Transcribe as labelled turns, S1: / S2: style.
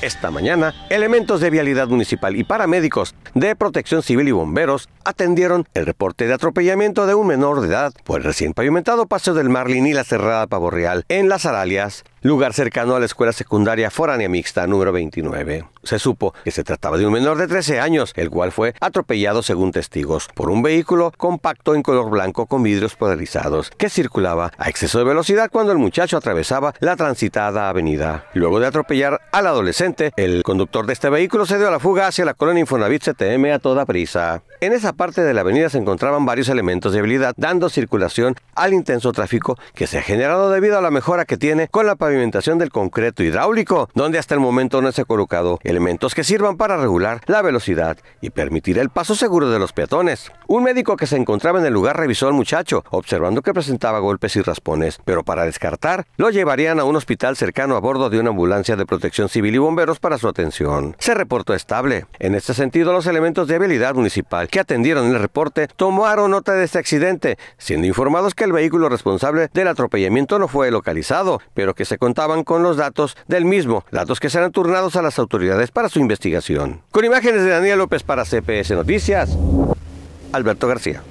S1: Esta mañana, elementos de vialidad municipal y paramédicos de protección civil y bomberos atendieron el reporte de atropellamiento de un menor de edad por el recién pavimentado Paseo del Marlin y la cerrada Pavo Real en Las Aralias lugar cercano a la escuela secundaria foránea mixta número 29. Se supo que se trataba de un menor de 13 años, el cual fue atropellado según testigos por un vehículo compacto en color blanco con vidrios polarizados que circulaba a exceso de velocidad cuando el muchacho atravesaba la transitada avenida. Luego de atropellar al adolescente, el conductor de este vehículo se dio a la fuga hacia la colonia Infonavit CTM a toda prisa. En esa parte de la avenida se encontraban varios elementos de habilidad dando circulación al intenso tráfico que se ha generado debido a la mejora que tiene con la pavimentación del concreto hidráulico, donde hasta el momento no se ha colocado elementos que sirvan para regular la velocidad y permitir el paso seguro de los peatones. Un médico que se encontraba en el lugar revisó al muchacho, observando que presentaba golpes y raspones, pero para descartar, lo llevarían a un hospital cercano a bordo de una ambulancia de protección civil y bomberos para su atención. Se reportó estable. En este sentido, los elementos de habilidad municipal que atendieron el reporte tomaron nota de este accidente, siendo informados que el vehículo responsable del atropellamiento no fue localizado, pero que se contaban con los datos del mismo, datos que serán turnados a las autoridades para su investigación. Con imágenes de Daniel López para CPS Noticias, Alberto García.